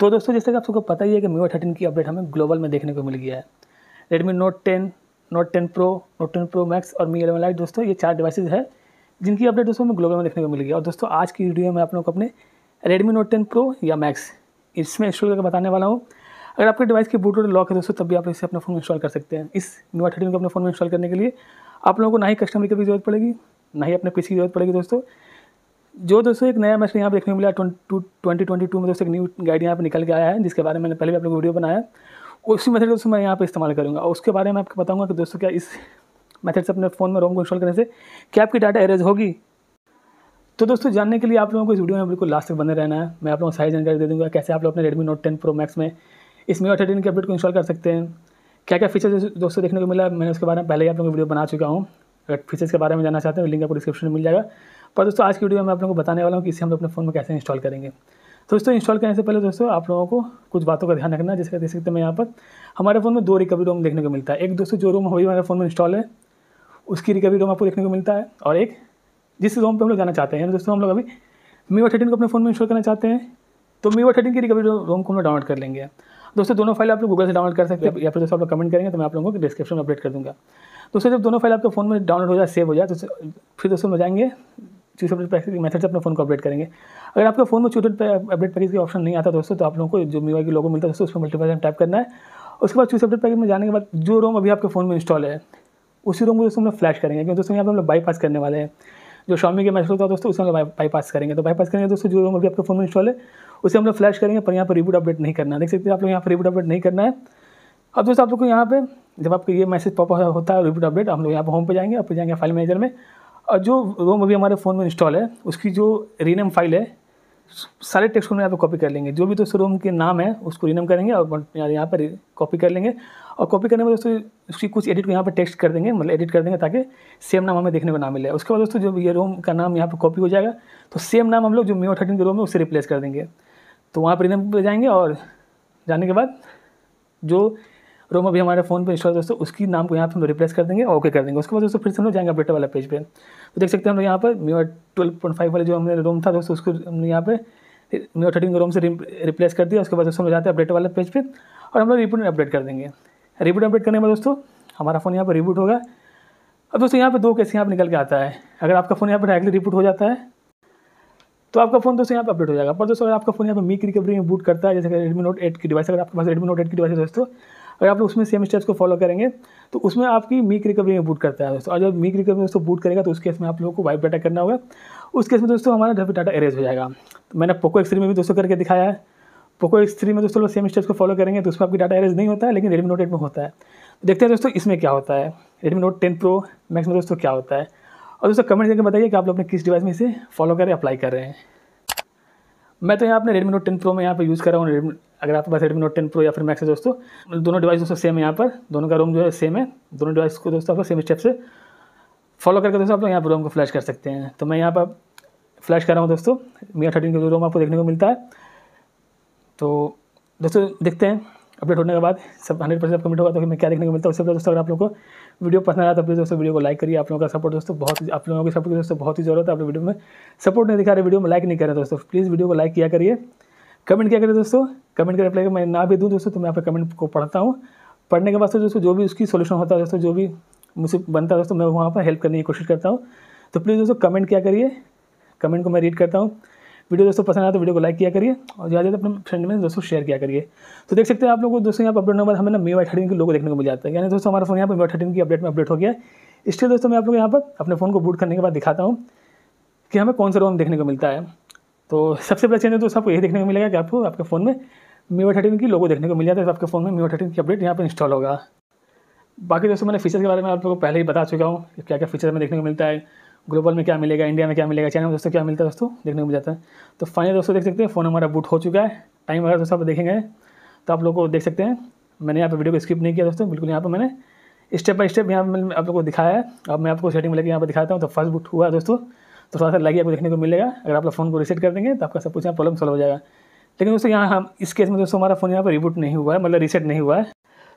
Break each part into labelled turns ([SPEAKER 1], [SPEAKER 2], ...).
[SPEAKER 1] तो दोस्तों जैसे कि आप सबको पता ही है कि मीवा थर्टीन की अपडेट हमें ग्लोबल में देखने को मिल गया है Redmi Note ten note ten pro note ten pro max और मी एलेवन लाइट दोस्तों ये चार डिवाइसेज है जिनकी अपडेट दोस्तों हमें ग्लोबल में देखने को मिल गया और दोस्तों आज की वीडियो में आप लोग को अपने रेडमी नोट टेन प्रो या मैक्स इसमें इंस्टॉल करके बताने वाला हूँ अगर आपके डिवाइस की बूट लॉक है दोस्तों तब भी आप इसे अपने फ़ोन में इंस्टॉल कर सकते हैं इस मीवा थर्टीन को अपने फ़ोन में इंस्टॉल करने के लिए आप लोगों को ना ही कस्टमर की जरूरत पड़ेगी ना ही अपने पीसी की जरूरत पड़ेगी दोस्तों जो दोस्तों एक नया मैसेज यहाँ पर देखने को मिला ट्वेंटी ट्वेंटी टू में दोस्तों एक न्यू गाइड यहाँ पर निकल के आया है जिसके बारे में मैंने पहले भी आप लोग वीडियो बनाया उसी मेथड दोस्तों मैं यहाँ पर इस्तेमाल करूँगा और उसके बारे में आपको बताऊँगा कि दोस्तों क्या इस मेथड से अपने फ़ोन में रोम को इंस्टॉल करने से क्या आपकी डाटा एरेज होगी तो दोस्तों जानने के लिए आप लोगों को इस वीडियो में बिल्कुल लास्ट तक बने रहना है मैं आप लोगों को सारी जानकारी दे दूँगा कैसे आप लोग अपने Redmi Note ten pro max में इस मी थर्टीन के अपडेट को इंस्टॉल कर सकते हैं क्या क्या फीचर दोस्तों देखने को मिला मैंने उसके बारे में पहले ही आप लोगों को वीडियो बना चुका हूँ अगर फीचर्स के बारे में जानना चाहते हैं लिंक आपको डिस्क्रिप्शन में मिल जाएगा पर दोस्तों आज की वीडियो में आप लोगों को बताने वाला हूँ कि इसे हम अपने फ़ोन में कैसे इंस्टॉल करेंगे तो दोस्तों इंस्टॉल करने से पहले दोस्तों आप लोगों को कुछ बातों का ध्यान रखना है जिसका देख सकते हैं यहाँ पर हमारे फ़ोन में दो रिकवरी रोम देखने को मिलता है एक दोस्तों जो रोम हमारे फ़ोन में इंस्टॉल है उसकी रिकवरी रोम आपको देखने को मिलता है और एक जिस रोम पर हम लोग जाना चाहते हैं दोस्तों हम लोग अभी मीवो थर्टीन को अपने फ़ोन में इंस्टॉल करना चाहते हैं तो मीवो थर्टीन की रिकवरी रोम को हम डाउनलोड कर लेंगे दोस्तों दोनों फाइल आप लोग गूगल से डाउनलोड कर सकते हैं या फिर दोस्तों आप लोग कमेंट करेंगे तो मैं आप लोगों को डिस्क्रिप्शन में अपडेट कर दूँगा दोस्तों जब दोनों फाइल आपके फ़ोन में डाउनलोड हो जाए सेव हो जाए तो फिर दोस्तों में जाएंगे चीज़ अपडेट मेथड से अपने फ़ोन को अपडेट करेंगे अगर आपके फ़ोन में चूटेड अपडेट पैकेज की ऑप्शन नहीं आता दोस्तों तो आप लोगों को जो मीवा की लोगों मिलता है दोस्तों मल्टीपल टाइप करना है उसके बाद चूस अपडेट पैकेज में जाने के बाद जो रोम अभी आपके फ़ोन में इंस्टॉल है उसी रोम को दोस्तों हम फ्लैश करेंगे क्योंकि दोस्तों यहाँ पर हम लोग बाईपास करने वाले हैं जो शामी के मैसेज होता है दोस्तों उसे हम लोग बाईपास करेंगे तो बाईपास करेंगे दोस्तों जो रोम अभी आपके फ़ोन में इंस्टॉल है उसे हम लोग फ्लैश करेंगे पर यहाँ पर रिबूट अपडेट नहीं करना है देख सकते हैं आप लोग यहाँ पर रिबूट अपडेट नहीं करना है अब दोस्तों आप लोग को यहाँ पर जब आपको ये मैसेज पॉप होता है रिपीट अपडेट हम लोग यहाँ पर होम पे जाएंगे और फिर जाएंगे फाइल मैनेजर में और जो रोम अभी हमारे फ़ोन में इंस्टॉल है उसकी जो रीनेम फाइल है सारे टेक्स्ट को यहाँ पर कॉपी कर लेंगे जो भी दोस्तों रूम के नाम है उसको रीनेम करेंगे और यहाँ पर कॉपी कर लेंगे और कॉपी करने के बाद दोस्तों उसकी कुछ एडिट को यहाँ पर टेक्स्ट कर देंगे मतलब एडिट कर देंगे ताकि सेम नाम हमें देखने को ना मिले उसके बाद दोस्तों जो ये रूम का नाम यहाँ पर कॉपी हो जाएगा तो सेम नाम हम लोग जो मीओ थर्टीन के रूम है उसे रिप्लेस कर देंगे तो वहाँ पर रीनेम पर जाएंगे और जाने के बाद जो रोम अभी हमारे फोन पर इंस्टॉल दोस्तों उसकी नाम को यहाँ पर हम रिप्लेस कर देंगे ओके कर देंगे उसके बाद दोस्तों फिर से हम लोग जाएंगे अपडेटर वाला पेज पे तो देख सकते हैं हम लोग यहाँ पर मीओ ट्वेल्व पॉइंट फाइव वाले जो हमने रोम था दोस्तों उसको हमने यहाँ पे मीओ थर्टीन को रोम से रिप्लेस कर दिया उसके बाद दोस्तों हम जाते हैं अपडेट वाले पेज पर और हम लोग रिपोर्ट अपडेट कर देंगे रिपोर्ट अपडेट करने में दोस्तों हमारा फ़ोन यहाँ पर रिबूट होगा अब दोस्तों यहाँ पर दो केस यहाँ पर निकल के आता है अगर आपका फ़ोन यहाँ पर डायरेक्टली रिपोर्ट हो जाता है तो आपका फोन दोस्तों यहाँ पर अपडेट हो जाएगा पर दोस्तों अगर आपका फोन यहाँ पर मीक रिकवरी में बूट करता है जैसे कि रेडमी नोट एट की डिवाइस अगर आपके पास रेडमी नोट एट की डिवाइस है दोस्तों अगर आप लोग उसमें सेम स्टेप्स को फॉलो करेंगे तो उसमें आपकी मीक रिकवरी में बूट करता है दोस्तों और जब मीक रिकवरी में दोस्तों बूट करेगा तो उस केस में आप लोगों को वाइप डाटा करना होगा उस केस में दोस्तों हमारा डेबिट डाटा एरेज हो जाएगा तो मैंने पोको एक्स में भी दोस्तों करके दिखाया है पोको एक्स में दोस्तों लोग सेम स्टेप्स को फॉलो करेंगे तो उसमें आपकी डाटा एरेज नहीं होता है लेकिन रेडमी नोट एट में होता है तो देखते हैं दोस्तों इसमें क्या होता है Redmi Note ten pro max में दोस्तों क्या होता है और दोस्तों कमेंट करके बताइए कि आप लोग अपने किस डिवाइस में इसे फॉलो करें अप्लाई कर रहे हैं मैं तो यहाँ अपने रेडमी नोट 10 प्रो में यहाँ पर यूज़ कर रहा हूँ रेडमी अगर आपके पास रेडमी नोट 10 प्रो या फिर मैक्स है दोस्तों मतलब दोनों डिवाइस दोस्तों सेम है यहाँ पर दोनों का रोम जो है सेम है दोनों डिवाइस को दोस्तों आपको सेम स्टेप से फॉलो करके दोस्तों आप लोग यहाँ पर रोम को फ्लैश कर सकते हैं तो मैं यहाँ पर फ्लैश कर रहा हूँ दोस्तों मिया थर्टीन का जो रोम आपको देखने को मिलता है तो दोस्तों देखते हैं अपडेट होने के बाद सब हंड्रेड परसेंट कम्प्लीट होगा तो मैं क्या देखने को मिलता है उससे दोस्तों अगर आप लोगों को वीडियो पसंद आया तो प्लीज़ दोस्तों वीडियो को लाइक करिए आप लोगों का सपोर्ट दोस्तों बहुत आप लोगों के सपोर्ट दोस्तों बहुत ही जरूरत है आप वीडियो में सपोर्ट नहीं दिखा रहे वीडियो में लाइक नहीं कर रहे दोस्तों प्लीज़ वीडियो को लाइक किया करिए कमेंट क्या करिए दोस्तों कमेंट करें अपने मैं ना भी दूँ दोस्तों तो मैं आपके कमेंट को पढ़ता हूँ पढ़ने के बाद दोस्तों जो भी उसकी सोल्यूशन होता है दोस्तों जो भी मुझसे बनता है दोस्तों मैं वहाँ पर हेल्प करने की कोशिश करता हूँ तो प्लीज़ दोस्तों कमेंट क्या करिए कमेंट को मैं रीड करता हूँ वीडियो दोस्तों पसंद आया तो वीडियो को लाइक किया करिए और ज़्यादा अपने फ्रेंड में दोस्तों शेयर किया करिए तो देख सकते हैं आप लोग दोस्तों यहाँ पर अपडेट होने बाद हमें ना मी वाई थर्टीन के लोगो देखने को मिल जाता है यानी दोस्तों हमारा फोन यहाँ पर मी वाई थर्टीन की अपडेट में अपडेट हो गया इसलिए दोस्तों मैं आप लोग यहाँ पर अपने फ़ोन को बूट करने के बाद दिखाता हूँ कि हमें कौन सा रोम देखने को मिलता है तो सबसे पहले चेंज दोस्तों आपको यही देखने को मिलेगा कि आपको आपके फ़ोन में मीवा थर्टीन की लोगो देखने को मिल जाता है आपके फ़ोन में मीवा थर्टीन की अपडेट यहाँ पर इंस्टॉल होगा बाकी दोस्तों मैंने फीचर्स के बारे में आप लोगों को पहले ही बता चुका हूँ क्या क्या फीचर हमें देखने को मिलता है ग्लोबल में क्या मिलेगा इंडिया में क्या मिलेगा चाइना में दोस्तों क्या मिलता है दोस्तों देखने को मिल जाता है तो फाइनल दोस्तों देख सकते हैं फ़ोन हमारा बूट हो चुका है टाइम अगर दोस्तों आप देखेंगे तो आप लोग को देख सकते हैं मैंने यहाँ पर वीडियो को स्किप नहीं किया दोस्तों बिल्कुल यहाँ पर मैंने स्टेप बाई स्टेप यहाँ पर आप लोग को दिखाया है अब मैं आपको सेटिंग में लेकर यहाँ पर दिखाता हूँ तो फर्स्ट बुट हुआ है दोस्तों तो थोड़ा सा लगे आपको देखने को मिलेगा अगर आप लोग फ़ोन को रिसेट कर देंगे तो आपका सब कुछ यहाँ प्रॉब्लम सॉल्व हो जाएगा लेकिन दोस्तों यहाँ हम इस केस में दोस्तों हमारा फ़ोन यहाँ पर रिबूट नहीं हुआ है मतलब रीसेट नहीं हुआ है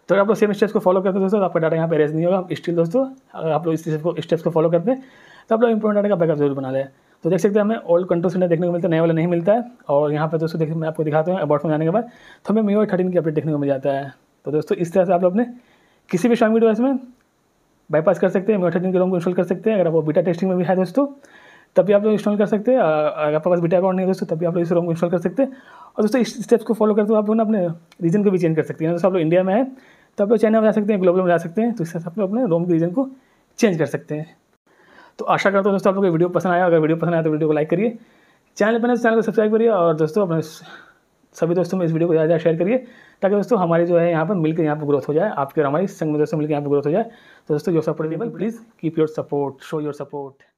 [SPEAKER 1] तो अगर आप लोग सेम स्टेप्स को फॉलो करते दोस्तों तो आपका डाटा यहाँ पर रेस नहीं होगा स्टिल दोस्तों अगर आप लोग इस स्टेप्स को फॉलो करते हैं तो आप लोग इम्पोर्टेंट डाटा का बैकअप जरूर बना लें तो देख सकते हैं हमें ओल्ड कंट्रोल सेंटर देखने को मिलता है नया वाला नहीं मिलता है और यहाँ पर दोस्तों देखिए मैं आपको दिखाता हूँ अबाउट में जाने के बाद तो हमें मीओ थर्टीन की अपडेट देखने को मिल जाता है तो दोस्तों इस तरह से आप लोग अपने किसी भी शॉमी डिवाइस में बाईपास कर सकते हैं मीओ थर्टीन के रोम को इंस्टॉल कर सकते हैं अगर आप वो बीटा टेस्टिंग में भी है दोस्तों तब भी आप लोग इंस्टॉल कर सकते हैं अगर आपके पास बीटा अकाउंट नहीं है दोस्तों तब भी आप लोग इस रोम को इंस्टॉल कर सकते हैं और दोस्तों इस स्टेप्स को फॉलो करते हो आप लोग ना अपने रीजन को भी चेंज कर सकते हैं दोस्तों आप लोग इंडिया में है तो आप लोग चाइना में जा सकते हैं ग्लोबल में जा सकते हैं तो इस तरह से आप लोग अपने रोम के रीजन को चेंज कर सकते हैं तो आशा करता हूँ दोस्तों आप लोग को वीडियो पसंद आया अगर वीडियो पसंद आया तो वीडियो को लाइक करिए चैनल पर चैनल को सब्सक्राइब करिए और दोस्तों अपने सभी दोस्तों में इस वीडियो को ज़्यादा शेयर करिए ताकि दोस्तों हमारी जो है यहाँ पर मिलकर यहाँ पर ग्रोथ हो जाए आपके और हमारी संग में दोस्तों मिलकर यहाँ पर ग्रोथ हो जाए तो दोस्तों your supportable please keep your support show your support